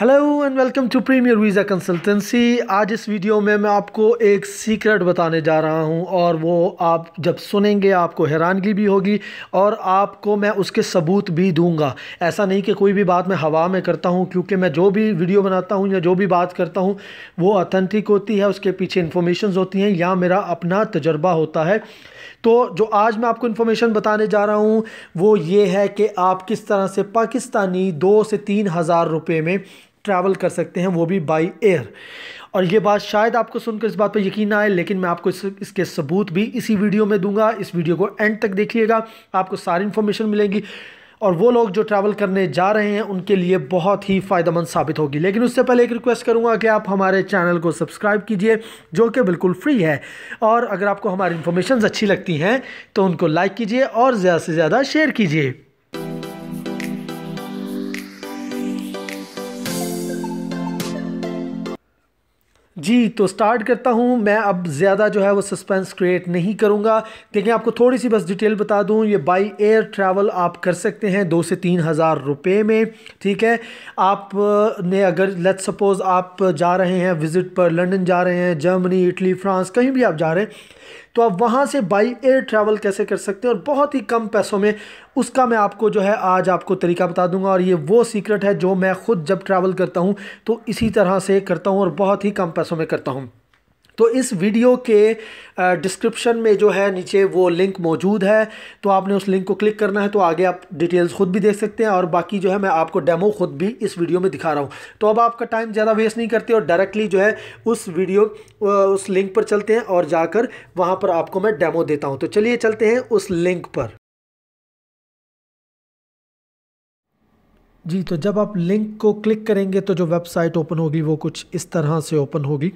hello and welcome to premier visa consultancy आज इस video में मैं आपको एक सीक्रेट बताने जा रहा हूं और वो आप जब सुनेंगे आपको हैरानगी भी होगी और आपको मैं उसके सबूत भी दूंगा ऐसा नहीं कि कोई भी बात मैं हवा में करता हूं क्योंकि मैं जो भी वीडियो बनाता हूं या जो भी बात करता हूँ वो अथेंटिक होती है उसके पीछे इन्फॉर्मेशन होती हैं या मेरा अपना तजर्बा होता है तो जो आज मैं आपको इन्फॉर्मेशन बताने जा रहा हूँ वो ये है कि आप किस तरह से पाकिस्तानी दो से तीन हज़ार रुपये में ट्रैवल कर सकते हैं वो भी बाई एयर और ये बात शायद आपको सुनकर इस बात पर यकीन ना आए लेकिन मैं आपको इस, इसके सबूत भी इसी वीडियो में दूंगा इस वीडियो को एंड तक देखिएगा आपको सारी इन्फॉर्मेशन मिलेगी और वो लोग जो ट्रैवल करने जा रहे हैं उनके लिए बहुत ही फ़ायदेमंद साबित होगी लेकिन उससे पहले एक रिक्वेस्ट करूँगा कि आप हमारे चैनल को सब्सक्राइब कीजिए जो कि बिल्कुल फ्री है और अगर आपको हमारी इन्फॉर्मेशन अच्छी लगती हैं तो उनको लाइक कीजिए और ज़्यादा से ज़्यादा शेयर कीजिए जी तो स्टार्ट करता हूँ मैं अब ज़्यादा जो है वो सस्पेंस क्रिएट नहीं करूँगा लेकिन आपको थोड़ी सी बस डिटेल बता दूँ ये बाई एयर ट्रैवल आप कर सकते हैं दो से तीन हज़ार रुपये में ठीक है आप ने अगर लेट्स सपोज़ आप जा रहे हैं विज़िट पर लंदन जा रहे हैं जर्मनी इटली फ्रांस कहीं भी आप जा रहे हैं तो आप वहाँ से बाई एयर ट्रैवल कैसे कर सकते हैं और बहुत ही कम पैसों में उसका मैं आपको जो है आज आपको तरीका बता दूंगा और ये वो सीक्रेट है जो मैं खुद जब ट्रैवल करता हूँ तो इसी तरह से करता हूँ और बहुत ही कम पैसों में करता हूँ तो इस वीडियो के डिस्क्रिप्शन में जो है नीचे वो लिंक मौजूद है तो आपने उस लिंक को क्लिक करना है तो आगे आप डिटेल्स खुद भी देख सकते हैं और बाकी जो है मैं आपको डेमो खुद भी इस वीडियो में दिखा रहा हूँ तो अब आपका टाइम ज़्यादा वेस्ट नहीं करते और डायरेक्टली जो है उस वीडियो उस लिंक पर चलते हैं और जाकर वहाँ पर आपको मैं डेमो देता हूँ तो चलिए चलते हैं उस लिंक पर जी तो जब आप लिंक को क्लिक करेंगे तो जो वेबसाइट ओपन होगी वो कुछ इस तरह से ओपन होगी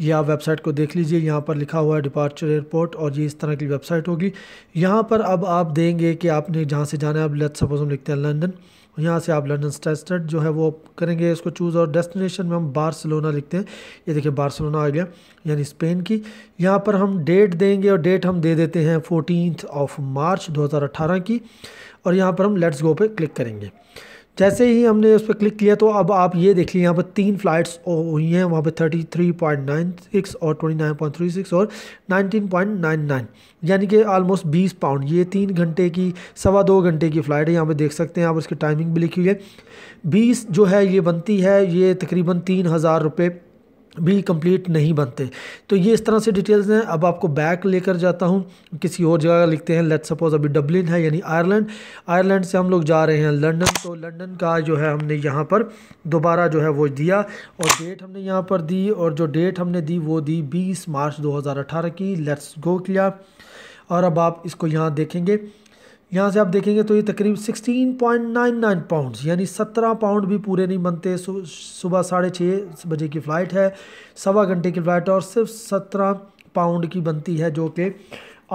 ये आप वेबसाइट को देख लीजिए यहाँ पर लिखा हुआ है डिपार्चर एयरपोर्ट और ये इस तरह की वेबसाइट होगी यहाँ पर अब आप देंगे कि आपने जहाँ से जाना है अब लेट सपोज हम लिखते हैं लंदन यहाँ से आप लंडन स्टेस्टेड जो है वो करेंगे इसको चूज़ और डेस्टिनेशन में हम बार्सिलोना लिखते हैं ये देखिए बार्सिलोना आ गया यानी स्पेन की यहाँ पर हम डेट देंगे और डेट हम दे देते हैं फोर्टीन ऑफ मार्च दो की और यहाँ पर हम लेट्स गो पे क्लिक करेंगे जैसे ही हमने उस पर क्लिक किया तो अब आप ये देख लीजिए यहाँ पर तीन फ्लाइट्स हुई हैं वहाँ पर 33.96 और 29.36 और 19.99 यानी कि आलमोस्ट 20 पाउंड ये तीन घंटे की सवा दो घंटे की फ़्लाइट है यहाँ पर देख सकते हैं आप उसकी टाइमिंग भी लिखी हुई है बीस जो है ये बनती है ये तकरीबन तीन हज़ार रुपये भी कंप्लीट नहीं बनते तो ये इस तरह से डिटेल्स हैं अब आपको बैक लेकर जाता हूँ किसी और जगह लिखते हैं लेट सपोज अभी डब्लिन है यानी आयरलैंड आयरलैंड से हम लोग जा रहे हैं लंदन तो लंदन का जो है हमने यहाँ पर दोबारा जो है वो दिया और डेट हमने यहाँ पर दी और जो डेट हमने दी वो दी बीस मार्च दो की लेट्स गो किया और अब आप इसको यहाँ देखेंगे यहाँ से आप देखेंगे तो ये तकरीब 16.99 पाउंड्स यानी 17 पाउंड भी पूरे नहीं बनते सुबह साढ़े छः बजे की फ़्लाइट है सवा घंटे की फ़्लाइट और सिर्फ 17 पाउंड की बनती है जो कि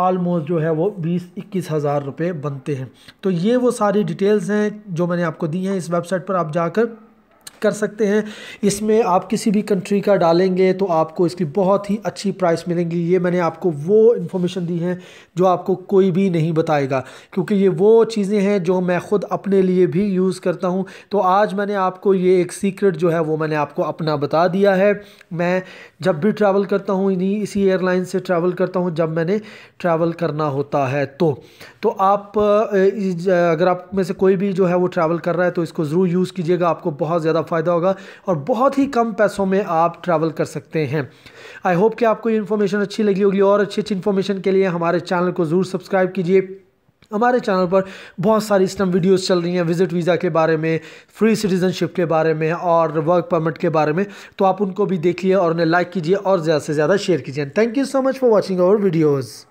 आलमोस्ट जो है वो बीस इक्कीस हज़ार रुपये बनते हैं तो ये वो सारी डिटेल्स हैं जो मैंने आपको दी हैं इस वेबसाइट पर आप जाकर कर सकते हैं इसमें आप किसी भी कंट्री का डालेंगे तो आपको इसकी बहुत ही अच्छी प्राइस मिलेंगी ये मैंने आपको वो इन्फॉर्मेशन दी है जो आपको कोई भी नहीं बताएगा क्योंकि ये वो चीज़ें हैं जो मैं ख़ुद अपने लिए भी यूज़ करता हूँ तो आज मैंने आपको ये एक सीक्रेट जो है वो मैंने आपको अपना बता दिया है मैं जब भी ट्रैवल करता हूँ इन्हीं इसी एयरलाइन से ट्रैवल करता हूँ जब मैंने ट्रैवल करना होता है तो तो आप अगर आप में से कोई भी जो है वो ट्रैवल कर रहा है तो इसको ज़रूर यूज़ कीजिएगा आपको बहुत ज़्यादा फ़ायदा होगा और बहुत ही कम पैसों में आप ट्रैवल कर सकते हैं आई होप कि आपको ये इन्फॉर्मेशन अच्छी लगी होगी और अच्छी अच्छी इन्फॉर्मेशन के लिए हमारे चैनल को ज़रूर सब्सक्राइब कीजिए हमारे चैनल पर बहुत सारी इस वीडियोस वीडियोज़ चल रही हैं विजिट वीज़ा के बारे में फ्री सिटीज़नशिप के बारे में और वर्क परमिट के बारे में तो आप उनको भी देखिए और उन्हें लाइक कीजिए और ज़्यादा से ज़्यादा शेयर कीजिए thank you so much for watching our videos